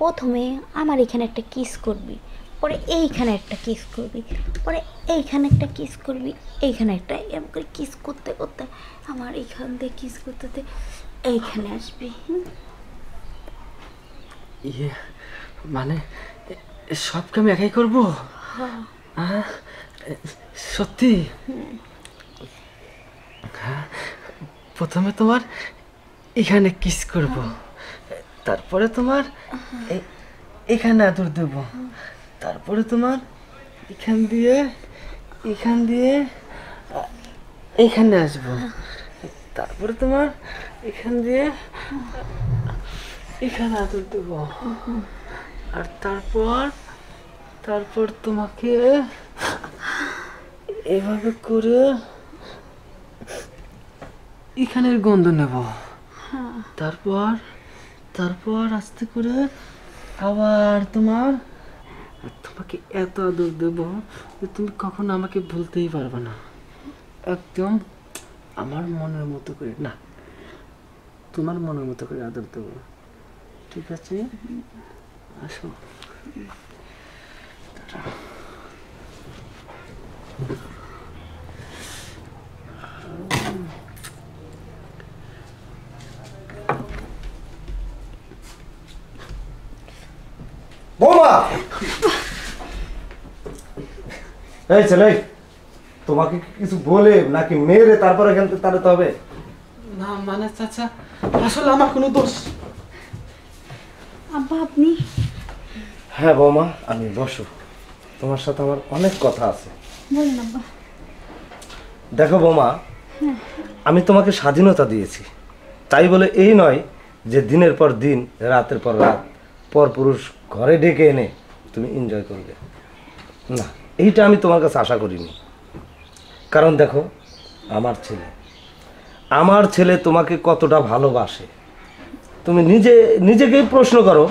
প্রথমে আমার এখানে একটা কিস করবি পরে এইখানে একটা কিস করবি পরে এইখানে একটা কিস করবি এইখানে একটা এরকম করে কিস করতে করতে আমার এইখান থেকে কিস করতে এইখানে আসবি ইয়ে মানে সবকে আমি একাই করবো হ্যাঁ। সত্যি হ্যাঁ, প্রথমে তোমার এখানে কিস করবো তারপরে তোমার এখানে আদর দেব তারপরে তোমার এখান দিয়ে এখান দিয়ে এখানে আসবো তারপরে তোমার এখান দিয়ে এখানে আদর দেব আর তারপর তারপর তোমাকে এভাবে করে এখানের গন্ধ নেব হ্যাঁ। তারপর তারপর আস্তে করে আবার তোমার তোমাকে এত আদর দেব যে তুমি কখনো আমাকে ভুলতেই পারবে না একদম আমার মনের মতো করে না তোমার মনের মতো করে আদর দেবো ঠিক আছে আসো বৌমা এই ছেলে তোমাকে কিছু বলে নাকি মেরে তারপরে এখান থেকে তাড়াতে না মানে চাচা আসলে আমার কোনো দোষ আব্বা আপনি হ্যাঁ বৌমা আমি বসো তোমার সাথে আমার অনেক কথা আছে বলুন আব্বা দেখো বৌমা হ্যাঁ। আমি তোমাকে স্বাধীনতা দিয়েছি তাই বলে এই নয় যে দিনের পর দিন রাতের পর রাত পরপুরুষ ঘরে ডেকে এনে তুমি এনজয় করবে না এইটা আমি তোমার কাছে আশা করিনি কারণ দেখো আমার ছেলে আমার ছেলে তোমাকে কতটা ভালোবাসে তুমি নিজে নিজেকেই প্রশ্ন করো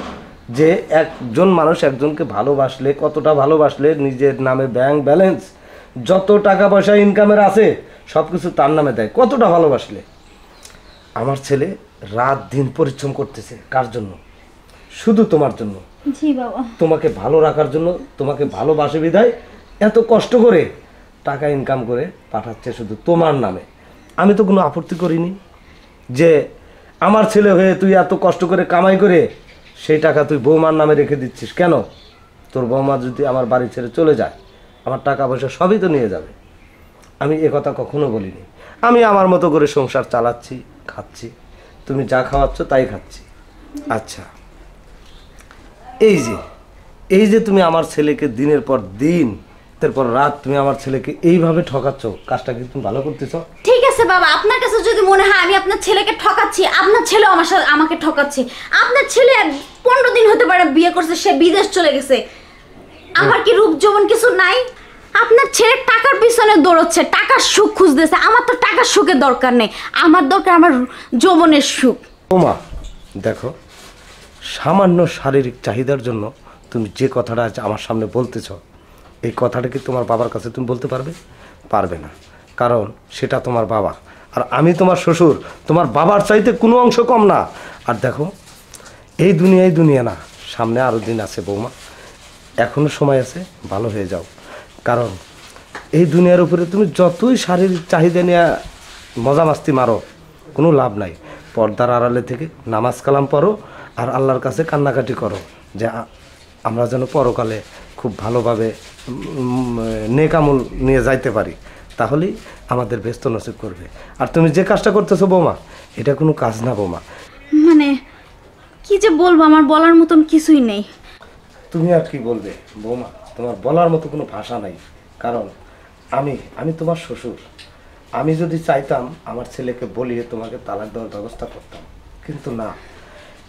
যে একজন মানুষ একজনকে ভালোবাসলে কতটা ভালোবাসলে নিজের নামে ব্যাংক ব্যালেন্স যত টাকা পয়সা ইনকামের আছে সব কিছু তার নামে দেয় কতটা ভালোবাসলে আমার ছেলে রাত দিন পরিশ্রম করতেছে কার জন্য শুধু তোমার জন্য জি বাবা তোমাকে ভালো রাখার জন্য তোমাকে ভালোবাসে বিদায় এত কষ্ট করে টাকা ইনকাম করে পাঠাচ্ছে শুধু তোমার নামে আমি তো কোনো আপত্তি করিনি যে আমার ছেলে হয়ে তুই এত কষ্ট করে কামাই করে সেই টাকা তুই বৌমার নামে রেখে দিচ্ছিস কেন তোর বৌমা যদি আমার বাড়ি ছেড়ে চলে যায় আমার টাকা পয়সা সবই তো নিয়ে যাবে আমি এ কথা কখনো বলিনি আমি আমার মতো করে সংসার চালাচ্ছি খাচ্ছি তুমি যা খাওয়াচ্ছ তাই খাচ্ছি আচ্ছা এই যে এই যে তুমি আমার ছেলেকে দিনের পর দিন তারপর রাত তুমি আমার ছেলেকে এইভাবে ঠকাচ্ছ কাজটা কিন্তু ভালো করতেছ ঠিক আছে বাবা আপনার কাছে যদি মনে হয় আমি আপনার ছেলেকে ঠকাচ্ছি আপনার ছেলে আমার সাথে আমাকে ঠকাচ্ছে আপনার ছেলে পনেরো দিন হতে পারে বিয়ে করছে সে বিদেশ চলে গেছে আমার কি রূপ যৌবন কিছু নাই আপনার ছেলে টাকার পিছনে দৌড়চ্ছে টাকার সুখ খুঁজতেছে আমার তো টাকার সুখের দরকার নেই আমার দরকার আমার যৌবনের সুখ ওমা দেখো সামান্য শারীরিক চাহিদার জন্য তুমি যে কথাটা আজ আমার সামনে বলতেছ এই কথাটা কি তোমার বাবার কাছে তুমি বলতে পারবে পারবে না কারণ সেটা তোমার বাবা আর আমি তোমার শ্বশুর তোমার বাবার চাইতে কোনো অংশ কম না আর দেখো এই দুনিয়াই দুনিয়া না সামনে আরও দিন আছে বৌমা এখনও সময় আছে ভালো হয়ে যাও কারণ এই দুনিয়ার উপরে তুমি যতই শারীরিক চাহিদা নিয়ে মজা মাস্তি মারো কোনো লাভ নাই পর্দার আড়ালে থেকে নামাজ কালাম পড়ো আর আল্লাহর কাছে কান্নাকাটি করো যে আমরা যেন পরকালে খুব ভালোভাবে নেকামল নিয়ে যাইতে পারি তাহলেই আমাদের ব্যস্ত নসিব করবে আর তুমি যে কাজটা করতেছো বোমা এটা কোনো কাজ না বোমা মানে কি যে বলবো আমার বলার মতন কিছুই নেই তুমি আর কি বলবে বৌমা তোমার বলার মতো কোনো ভাষা নাই কারণ আমি আমি তোমার শ্বশুর আমি যদি চাইতাম আমার ছেলেকে বলিয়ে তোমাকে তালাক দেওয়ার ব্যবস্থা করতাম কিন্তু না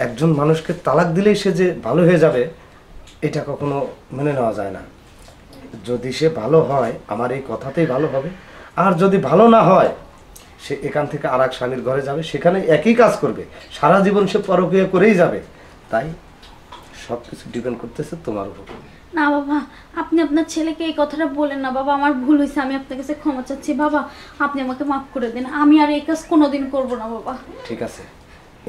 একজন মানুষকে তালাক দিলেই সে যে ভালো হয়ে যাবে এটা কখনো মেনে নেওয়া যায় না যদি সে ভালো হয় আমার এই কথাতেই ভালো হবে আর যদি ভালো না হয় সে এখান থেকে আর এক স্বামীর ঘরে যাবে সেখানে একই কাজ করবে সারা জীবন সে পরকীয়া করেই যাবে তাই সব কিছু ডিপেন্ড করতেছে তোমার উপর না বাবা আপনি আপনার ছেলেকে এই কথাটা বলেন না বাবা আমার ভুল হয়েছে আমি আপনার কাছে ক্ষমা চাচ্ছি বাবা আপনি আমাকে মাফ করে দিন আমি আর এই কাজ কোনোদিন করব না বাবা ঠিক আছে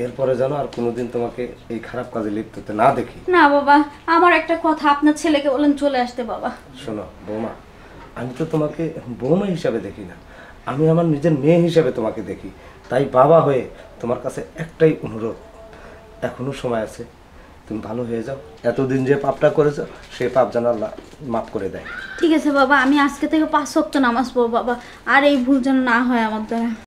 এরপরে যেন আর কোনোদিন তোমাকে এই খারাপ কাজে লিপ্ত হতে না দেখি না বাবা আমার একটা কথা আপনার ছেলেকে বলেন চলে আসতে বাবা শোনো বৌমা আমি তো তোমাকে বৌমা হিসাবে দেখি না আমি আমার নিজের মেয়ে হিসাবে তোমাকে দেখি তাই বাবা হয়ে তোমার কাছে একটাই অনুরোধ এখনো সময় আছে তুমি ভালো হয়ে যাও এতদিন যে পাপটা করেছো সেই পাপ যেন আল্লাহ মাফ করে দেয় ঠিক আছে বাবা আমি আজকে থেকে পাঁচ সপ্তাহ নামাজ পড়বো বাবা আর এই ভুল যেন না হয় আমার দ্বারা